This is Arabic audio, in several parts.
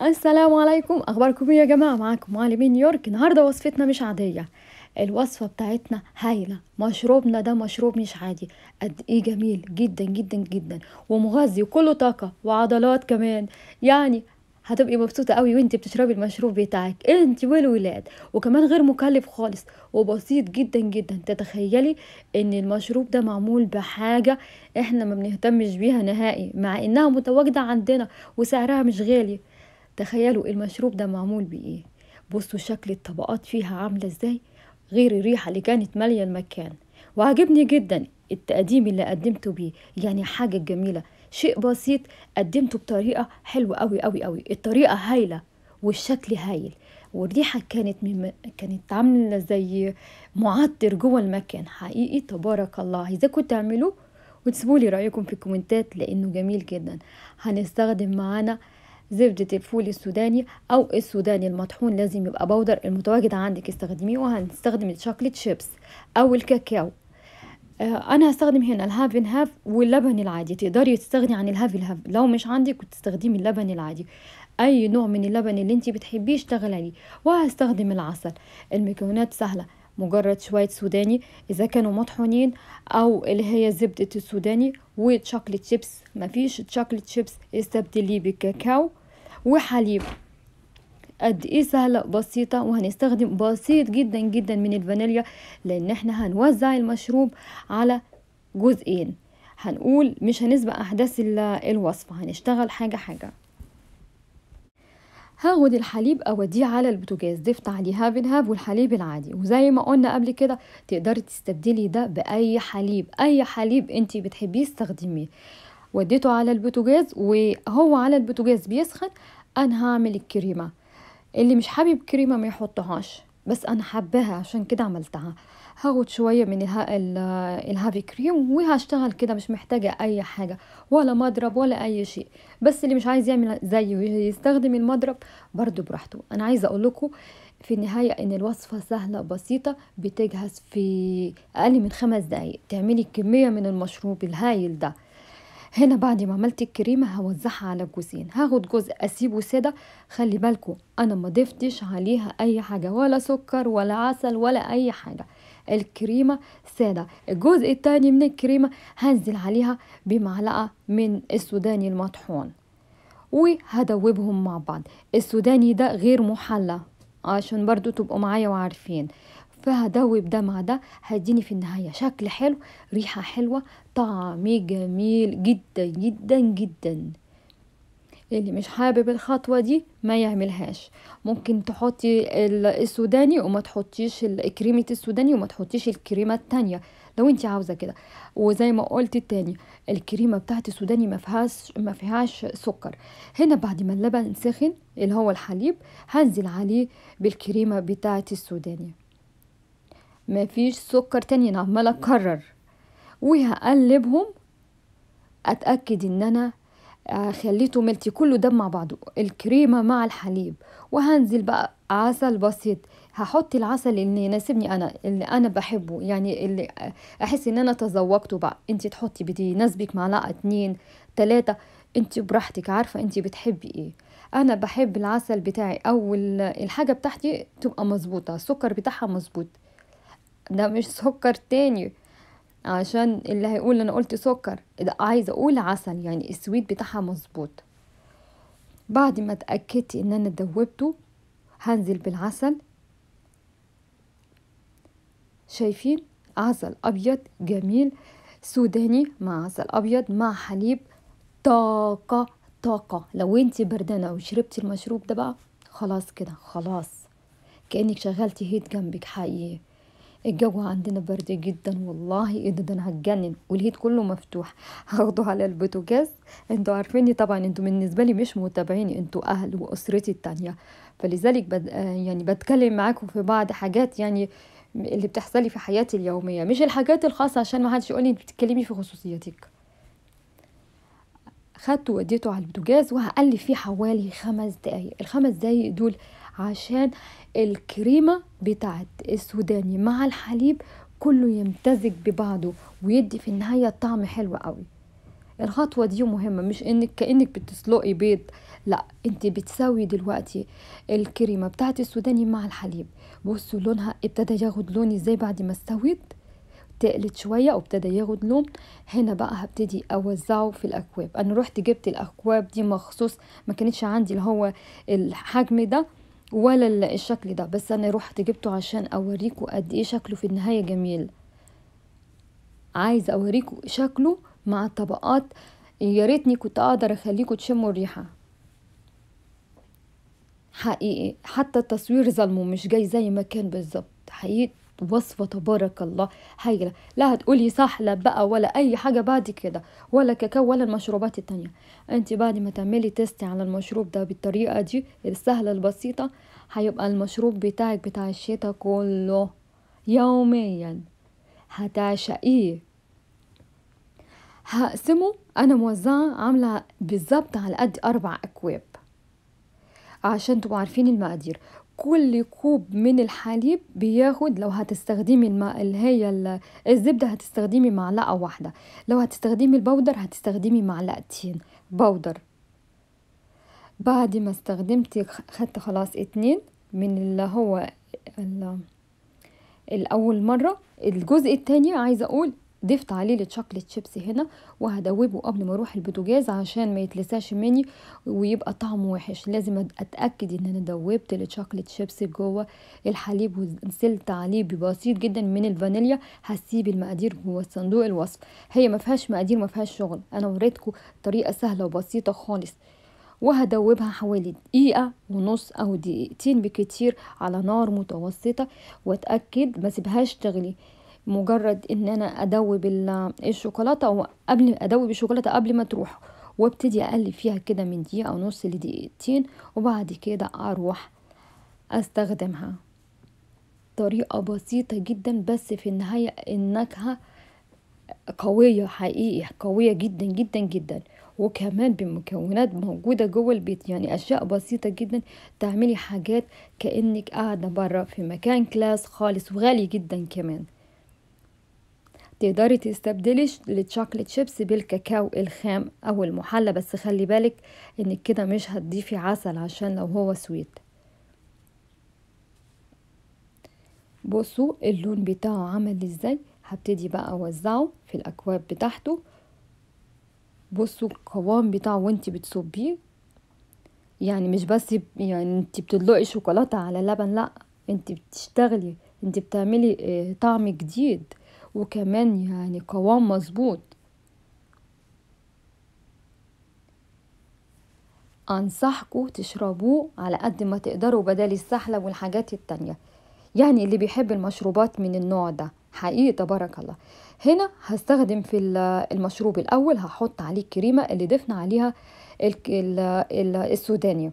السلام عليكم اخباركم ايه يا جماعه معاكم علي من نيويورك النهارده وصفتنا مش عاديه الوصفه بتاعتنا هايله مشروبنا ده مشروب مش عادي قد ايه جميل جدا جدا جدا ومغذي وكله طاقه وعضلات كمان يعني هتبقي مبسوطة قوي وانت بتشربي المشروب بتاعك انت والولاد وكمان غير مكلف خالص وبسيط جدا جدا تتخيلي ان المشروب ده معمول بحاجة احنا ما بنهتمش بيها نهائي مع انها متواجدة عندنا وسعرها مش غالي تخيلوا المشروب ده معمول بإيه بصوا شكل الطبقات فيها عاملة إزاي غير الريحة اللي كانت مالية المكان وعجبني جدا التقديم اللي قدمته بيه يعني حاجة جميلة شيء بسيط قدمته بطريقة حلوة أوي أوي أوي الطريقة هايلة والشكل هايل والريحة كانت مم... كانت عاملة زي معطر جوه المكان حقيقي تبارك الله عايزاكم تعملوه وتسيبوا لي رأيكم في الكومنتات لأنه جميل جدا هنستخدم معانا زبدة الفول السوداني أو السوداني المطحون لازم يبقى بودر المتواجد عندك استخدميه وهنستخدم الشوكليت شيبس أو الكاكاو آه، انا هستخدم هنا الهاف ان هاف واللبن العادي تقدري تستغني عن الهاف الهاف لو مش عندك وتستخدمي اللبن العادي اي نوع من اللبن اللي انت بتحبيه اشتغل عليه وهستخدم العسل المكونات سهله مجرد شوية سوداني إذا كانوا مطحونين أو اللي هي زبدة السوداني وشوكليت شيبس مفيش شوكليت شيبس استبدليه بالكاكاو وحليب قد ايه سهله بسيطه وهنستخدم بسيط جدا جدا من الفانيليا لان احنا هنوزع المشروب على جزئين هنقول مش هنسبق احداث الوصفه هنشتغل حاجه حاجه هاخد الحليب اوديه على البوتاجاز ضفت عليه هاف هاف والحليب العادي وزي ما قلنا قبل كده تقدري تستبدلي ده باي حليب اي حليب انت بتحبيه استخدميه وديته على البوتاجاز وهو على البوتاجاز بيسخن انا هعمل الكريمه اللي مش حابب كريمه ما يحطهاش بس انا حباها عشان كده عملتها هاخد شويه من الها الهافي كريم وهشتغل كده مش محتاجه اي حاجه ولا مضرب ولا اي شيء بس اللي مش عايز يعمل زيه ويستخدم المضرب برده براحته انا عايزه اقول لكم في النهاية إن الوصفة سهلة بسيطة بتجهز في أقل من خمس دقايق تعملي كمية من المشروب الهايل ده هنا بعد ما عملت الكريمه هوزعها على الجوزين هاخد جزء اسيبه ساده خلي بالكم انا ما ضفتش عليها اي حاجه ولا سكر ولا عسل ولا اي حاجه الكريمه ساده الجزء التاني من الكريمه هنزل عليها بمعلقه من السوداني المطحون وهدوبهم مع بعض السوداني ده غير محلى عشان برضو تبقوا معايا وعارفين فهدوب ده مع ده هيديني في النهاية شكل حلو ريحة حلوة طعم جميل جدا جدا جدا اللي مش حابب الخطوة دي ما يعملهاش ممكن تحطي السوداني وما تحطيش كريمة السوداني وما تحطيش الكريمة التانية لو انت عاوزة كده وزي ما قلت التاني الكريمة بتاعت السوداني ما فيهاش ما فيهاش سكر هنا بعد ما اللبن سخن اللي هو الحليب هنزل عليه بالكريمة بتاعت السوداني مفيش سكر تاني انا عمال اكرر وهقلبهم اتأكد ان انا آه، خليته ملتي كله ده مع بعضه الكريمة مع الحليب وهنزل بقى عسل بسيط هحط العسل اللي يناسبني انا اللي انا بحبه يعني اللي آه، احس ان انا تذوقته بقى انت تحطي بدي يناسبك معلقه اتنين تلاتة انت براحتك عارفه انت بتحبي ايه انا بحب العسل بتاعي او الحاجه بتاعتي تبقى مظبوطه السكر بتاعها مظبوط ده مش سكر تاني عشان اللي هيقول انا قلت سكر ده عايزه اقول عسل يعني السويت بتاعها مظبوط بعد ما اتاكدت ان انا دوبته هنزل بالعسل شايفين عسل ابيض جميل سوداني مع عسل ابيض مع حليب طاقه طاقه لو انت بردانه وشربتي المشروب ده بقى خلاص كده خلاص كانك شغلتي هيت جنبك حقيقي الجو عندنا برد جدا والله ايه ده, ده انا هتجنن والهيت كله مفتوح هاخده على البوتوكاز انتوا عارفيني طبعا انتوا بالنسبه لي مش متابعيني انتوا اهل واسرتي التانية فلذلك بد... يعني بتكلم معاكم في بعض حاجات يعني اللي بتحصلي في حياتي اليوميه مش الحاجات الخاصه عشان ما حدش يقول انت بتتكلمي في خصوصيتك خدته وديته على البوتاجاز وهقلب فيه حوالي خمس دقايق الخمس دقايق دول عشان الكريمة بتاعت السوداني مع الحليب كله يمتزج ببعضه ويدي في النهاية طعم حلو قوي الخطوة دي مهمة مش انك كأنك بتسلقي بيض لا انت بتساوي دلوقتي الكريمة بتاعت السوداني مع الحليب بصوا لونها ابتدى ياخد لون ازاي بعد ما استويت تقلت شوية وابتدى ياخد لون هنا بقى هبتدي اوزعه في الاكواب انا رحت جبت الاكواب دي مخصوص ما كانتش عندي اللي هو الحجم ده ولا الشكل ده بس انا روحت جبته عشان اوريكم قد ايه شكله في النهايه جميل عايزه اوريكم شكله مع الطبقات يا ريتني كنت اقدر اخليكم تشموا الريحه حقيقي حتى التصوير ظلمه مش جاي زي ما كان بالظبط حقيقي وصفة تبارك الله هايلة لا هتقولي سحلب بقى ولا أي حاجة بعد كده ولا كاكاو ولا المشروبات التانية انت بعد ما تعملي تيست على المشروب ده بالطريقة دي السهلة البسيطة هيبقى المشروب بتاعك بتاع الشتا كله يوميا هتعشقيه هقسمه أنا موزعة عاملة بالظبط على قد أربع أكواب عشان تبقوا عارفين المقادير كل كوب من الحليب بياخد لو هتستخدمي الماء اللي هي الزبده هتستخدمي معلقه واحده لو هتستخدمي البودر هتستخدمي معلقتين بودر بعد ما استخدمتي خدت خلاص اتنين من اللي هو الاول مره الجزء التاني عايزه اقول ضفت عليه التشوكليت شيبسي هنا وهدوبه قبل ما اروح البوتاجاز عشان ما يتلساش مني ويبقى طعمه وحش لازم اتاكد ان انا دوبت التشوكليت شيبسي جوه الحليب ونزلت عليه ببسيط جدا من الفانيليا هسيب المقادير جوه صندوق الوصف هي ما فيهاش مقادير ما فيهاش شغل انا وريتكم طريقه سهله وبسيطه خالص وهدوبها حوالي دقيقة ونص أو دقيقتين بكتير على نار متوسطة واتأكد ما سيبهاش تغلي مجرد ان انا ادوب الشوكولاته او قبل ادوب الشوكولاته قبل ما تروح وابتدي اقلب فيها كده من دقيقه ونص لدقيقتين وبعد كده اروح استخدمها طريقه بسيطه جدا بس في النهايه النكهه قويه حقيقي قويه جدا جدا جدا وكمان بمكونات موجودة جوه البيت يعني أشياء بسيطة جدا تعملي حاجات كأنك قاعدة برا في مكان كلاس خالص وغالي جدا كمان تقدري تستبدلي التشوكلت شيبس بالكاكاو الخام او المحلى بس خلي بالك انك كده مش هتضيفي عسل عشان لو هو سويت بصوا اللون بتاعه عمل ازاي هبتدي بقى اوزعه في الاكواب بتاعته بصوا القوام بتاعه وانت بتصبيه يعني مش بس يعني انت بتدلقي شوكولاته على لبن لا انت بتشتغلي انت بتعملي آه، طعم جديد وكمان يعني قوام مظبوط أنصحكوا تشربوه على قد ما تقدروا بدل السحلب والحاجات التانية يعني اللي بيحب المشروبات من النوع ده حقيقي تبارك الله هنا هستخدم في المشروب الأول هحط عليه الكريمة اللي ضفنا عليها السوداني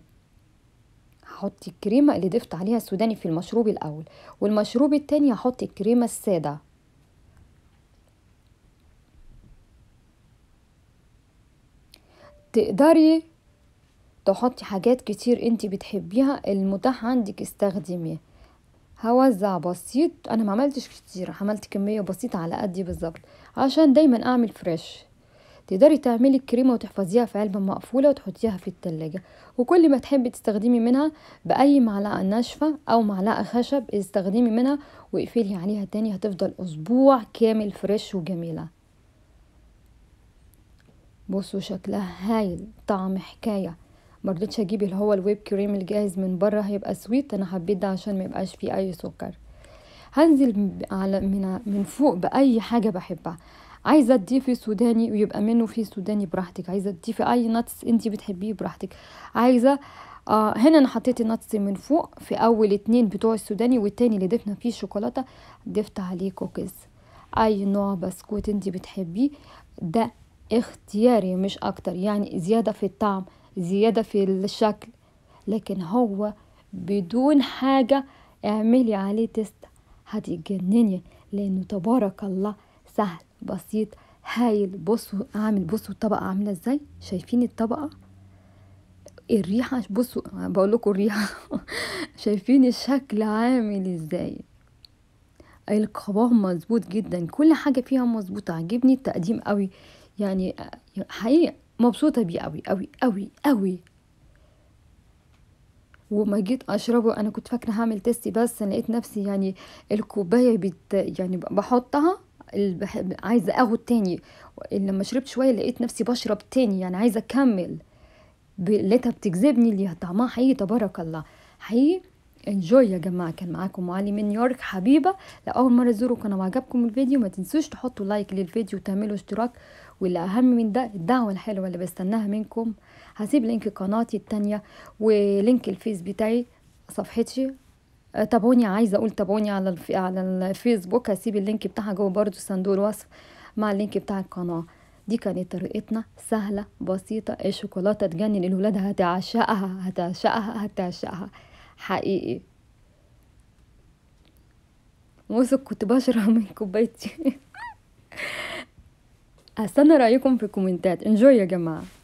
هحط الكريمة اللي ضفت عليها السوداني في المشروب الأول والمشروب التاني هحط الكريمة السادة تقدري تحطي حاجات كتير انت بتحبيها المتاح عندك استخدميه هوزع بسيط انا ما عملتش كتير عملت كميه بسيطه على قدي بالظبط عشان دايما اعمل فريش تقدري تعملي الكريمه وتحفظيها في علبه مقفوله وتحطيها في التلاجة وكل ما تحبي تستخدمي منها باي معلقه ناشفه او معلقه خشب استخدمي منها واقفلي عليها تاني هتفضل اسبوع كامل فريش وجميله بصوا شكلها هايل طعم حكايه مرضتش اجيب اللي هو الويب كريم الجاهز من بره هيبقى سويت انا حبيت ده عشان ما يبقاش فيه اي سكر هنزل على من من فوق باي حاجه بحبها عايزه تضيفي سوداني ويبقى منه فيه سوداني براحتك عايزه تضيفي اي نتس انت بتحبيه براحتك عايزه آه هنا انا حطيت النتس من فوق في اول اتنين بتوع السوداني والتاني اللي ضفنا فيه شوكولاته ضفت عليه كوكيز اي نوع بسكوت انت بتحبيه ده اختياري مش أكتر يعني زيادة في الطعم زيادة في الشكل لكن هو بدون حاجة اعملي عليه تيست هتجنني لأنه تبارك الله سهل بسيط هايل بصوا عامل بصوا الطبقة عاملة ازاي شايفين الطبقة الريحة بصوا بقول لكم الريحة شايفين الشكل عامل ازاي القوام مظبوط جدا كل حاجة فيها مظبوطة عجبني التقديم قوي يعني حقيقة مبسوطة بيه أوي أوي أوي أوي وما جيت اشربه انا كنت فاكره هعمل تيستي بس لقيت نفسي يعني الكوبايه بت يعني بحطها عايزه اخد تاني لما شربت شويه لقيت نفسي بشرب تاني يعني عايزه اكمل لقيتها بتجذبني ليها طعمها حقيقي تبارك الله حقيقي انجوي يا جماعه كان معاكم معلم من نيويورك حبيبه لاول مره تزوروا قناه وعجبكم الفيديو ما تنسوش تحطوا لايك للفيديو وتعملوا اشتراك واللي اهم من ده الدعوه الحلوه اللي بستناها منكم هسيب لينك قناتي التانية ولينك الفيس بتاعي صفحتي آه، تابعوني عايزه اقول تابعوني على الف... على الفيسبوك هسيب اللينك بتاعها جوه برضو صندوق الوصف مع اللينك بتاع القناه دي كانت طريقتنا سهلة بسيطة الشوكولاتة تجنن الولاد هتعشقها هتعشقها هتعشقها حقيقي موسك كنت بشرب من كوبايتي استنى رايكم في الكومنتات انجوي يا جماعه